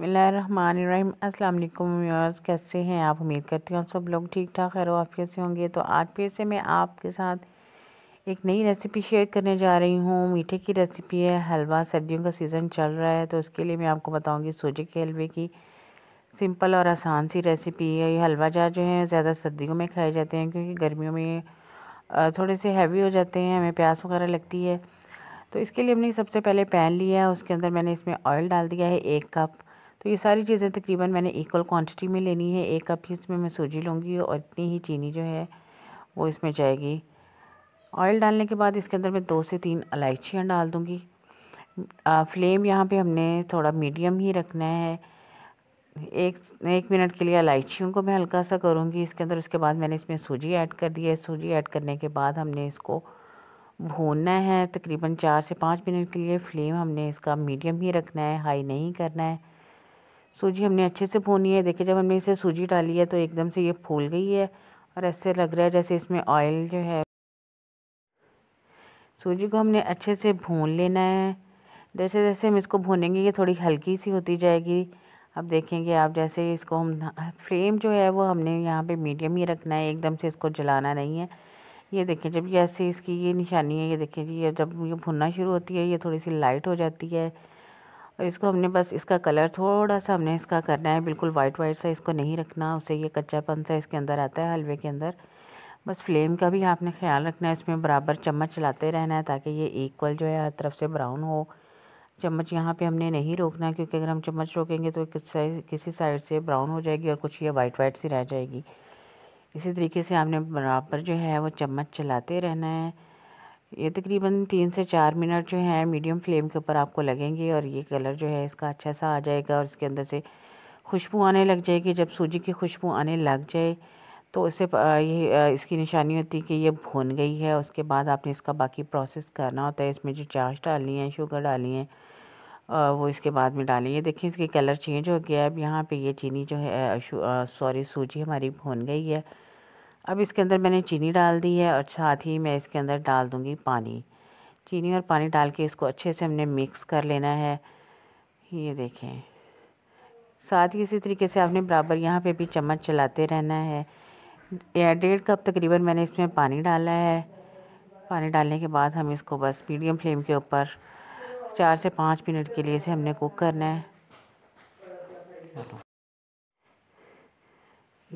बसमीम अल्लाम व्यूअर्स कैसे हैं आप उम्मीद करती हूँ आप सब लोग ठीक ठाक खैर वाफियत से होंगे तो आज फिर से मैं आपके साथ एक नई रेसिपी शेयर करने जा रही हूँ मीठे की रेसिपी है हलवा सर्दियों का सीज़न चल रहा है तो उसके लिए मैं आपको बताऊँगी सूजी के हलवे की सिंपल और आसान सी रेसिपी है ये हलवा जहाँ जो है ज़्यादा सर्दियों में खाए जाते हैं क्योंकि गर्मियों में थोड़े से हैवी हो जाते हैं हमें प्यास वगैरह लगती है तो इसके लिए हमने सबसे पहले पैन लिया है उसके अंदर मैंने इसमें ऑयल डाल दिया है एक कप तो ये सारी चीज़ें तकरीबन मैंने इक्वल क्वांटिटी में लेनी है एक कप ही इसमें मैं सूजी लूँगी और इतनी ही चीनी जो है वो इसमें जाएगी ऑयल डालने के बाद इसके अंदर मैं दो से तीन इलायचियाँ डाल दूँगी फ्लेम यहाँ पे हमने थोड़ा मीडियम ही रखना है एक एक मिनट के लिए इलायचियों को मैं हल्का सा करूँगी इसके अंदर उसके बाद मैंने इसमें सूजी ऐड कर दी है सूजी ऐड करने के बाद हमने इसको भूनना है तकरीबन चार से पाँच मिनट के लिए फ्लेम हमने इसका मीडियम ही रखना है हाई नहीं करना है सूजी हमने अच्छे से भूनी है देखिए जब हमने इसे सूजी डाली है तो एकदम से ये फूल गई है और ऐसे लग रहा है जैसे इसमें ऑयल जो है सूजी को हमने अच्छे से भून लेना है जैसे जैसे हम इसको भूनेंगे ये थोड़ी हल्की सी होती जाएगी अब देखेंगे आप जैसे इसको हम फ्लेम जो है वो हमने यहाँ पे मीडियम ही रखना है एकदम से इसको जलाना नहीं है ये देखें जब ये ऐसे इसकी ये निशानी है ये देखें जी ये जब ये भुनना शुरू होती है ये थोड़ी सी लाइट हो जाती है और इसको हमने बस इसका कलर थोड़ा सा हमने इसका करना है बिल्कुल वाइट वाइट सा इसको नहीं रखना उसे ये कच्चापन सा इसके अंदर आता है हलवे के अंदर बस फ्लेम का भी आपने ख्याल रखना है इसमें बराबर चम्मच चलाते रहना है ताकि ये इक्वल जो है हर तरफ से ब्राउन हो चम्मच यहाँ पे हमने नहीं रोकना क्योंकि अगर हम चम्मच रोकेंगे तो किसी साइड से ब्राउन हो जाएगी और कुछ ये वाइट वाइट सी रह जाएगी इसी तरीके से आपने बराबर जो है वो चम्मच चलाते रहना है ये तकरीबन तीन से चार मिनट जो है मीडियम फ्लेम के ऊपर आपको लगेंगे और ये कलर जो है इसका अच्छा सा आ जाएगा और इसके अंदर से खुशबू आने लग जाएगी जब सूजी की खुशबू आने लग जाए तो उससे ये इसकी निशानी होती है कि ये भुन गई है उसके बाद आपने इसका बाकी प्रोसेस करना होता है इसमें जो चाश डालनी है शुगर डालनी है वो इसके बाद में डालेंगे देखिए इसके कलर चेंज हो गया अब यहाँ पे ये चीनी जो है सॉरी सूजी हमारी भुन गई है अब इसके अंदर मैंने चीनी डाल दी है और साथ ही मैं इसके अंदर डाल दूँगी पानी चीनी और पानी डाल के इसको अच्छे से हमने मिक्स कर लेना है ये देखें साथ ही इसी तरीके से आपने बराबर यहाँ पे भी चम्मच चलाते रहना है डेढ़ कप तकरीबन मैंने इसमें पानी डाला है पानी डालने के बाद हम इसको बस मीडियम फ्लेम के ऊपर चार से पाँच मिनट के लिए इसे हमने कुक करना है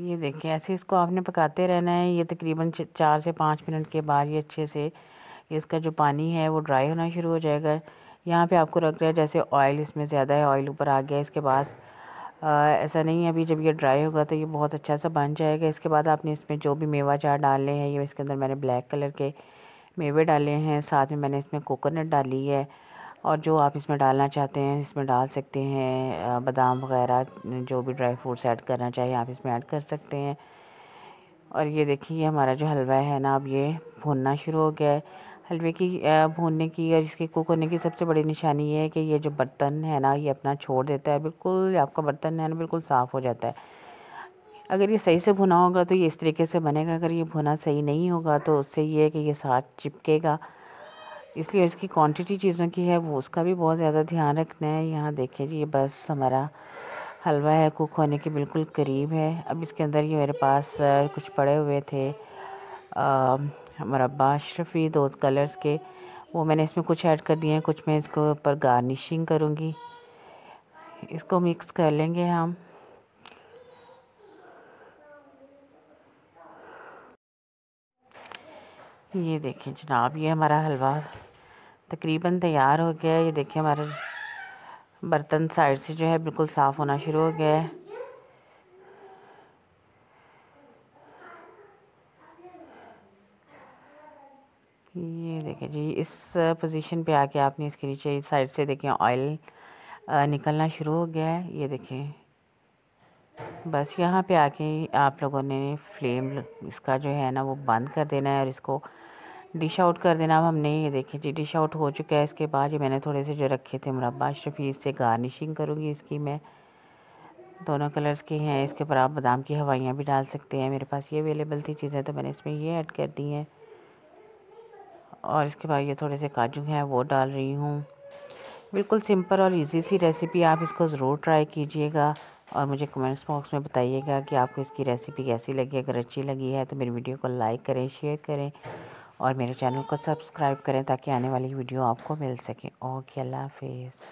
ये देखिए ऐसे इसको आपने पकाते रहना है ये तकरीबन चार से पाँच मिनट के बाद ये अच्छे से इसका जो पानी है वो ड्राई होना शुरू हो जाएगा यहाँ पे आपको रख रहा है जैसे ऑयल इसमें ज़्यादा है ऑयल ऊपर आ गया इसके बाद आ, ऐसा नहीं है अभी जब ये ड्राई होगा तो ये बहुत अच्छा सा बन जाएगा इसके बाद आपने इसमें जो भी मेवा चार डाले हैं ये इसके अंदर मैंने ब्लैक कलर के मेवे डाले हैं साथ में मैंने इसमें कोकोनट डाली है और जो आप इसमें डालना चाहते हैं इसमें डाल सकते हैं बादाम वगैरह जो भी ड्राई फ्रूट्स ऐड करना चाहिए आप इसमें ऐड कर सकते हैं और ये देखिए हमारा जो हलवा है ना अब ये भूनना शुरू हो गया है हलवे की भूनने की और इसके कुक होने की सबसे बड़ी निशानी ये है कि ये जो बर्तन है ना ये अपना छोड़ देता है बिल्कुल आपका बर्तन है ना बिल्कुल साफ़ हो जाता है अगर ये सही से भुना होगा तो ये इस तरीके से बनेगा अगर ये भुना सही नहीं होगा तो उससे ये है कि ये साथ चिपकेगा इसलिए इसकी क्वांटिटी चीज़ों की है वो उसका भी बहुत ज़्यादा ध्यान रखना है यहाँ देखें जी ये बस हमारा हलवा है कुक होने के बिल्कुल करीब है अब इसके अंदर ये मेरे पास कुछ पड़े हुए थे मरबा अशरफी दो कलर्स के वो मैंने इसमें कुछ ऐड कर दिए हैं कुछ मैं इसको ऊपर गार्निशिंग करूँगी इसको मिक्स कर लेंगे हम ये देखें जनाब ये हमारा हलवा तकरीबन तैयार हो गया है ये देखिए हमारा बर्तन साइड से जो है बिल्कुल साफ़ होना शुरू हो गया है ये देखें जी इस पोजीशन पे आके आपने इसके नीचे इस साइड से देखें ऑयल निकलना शुरू हो गया है ये देखें बस यहाँ पे आके आप लोगों ने फ्लेम इसका जो है ना वो बंद कर देना है और इसको डिश आउट कर देना अब हमने ये देखिए जी डिश आउट हो चुका है इसके बाद ये मैंने थोड़े से जो रखे थे मुरबा शफी इससे गार्निशिंग करूँगी इसकी मैं दोनों कलर्स के हैं इसके ऊपर आप बादाम की हवाइयाँ भी डाल सकते हैं मेरे पास ये अवेलेबल थी चीज़ें तो मैंने इसमें ये ऐड कर दी हैं और इसके बाद ये थोड़े से काजू हैं वो डाल रही हूँ बिल्कुल सिंपल और इजी सी रेसिपी आप इसको ज़रूर ट्राई कीजिएगा और मुझे कमेंट्स बॉक्स में बताइएगा कि आपको इसकी रेसिपी कैसी लगी अगर अच्छी लगी है तो मेरी वीडियो को लाइक करें शेयर करें और मेरे चैनल को सब्सक्राइब करें ताकि आने वाली वीडियो आपको मिल सके ओके अल्लाह हाफिज़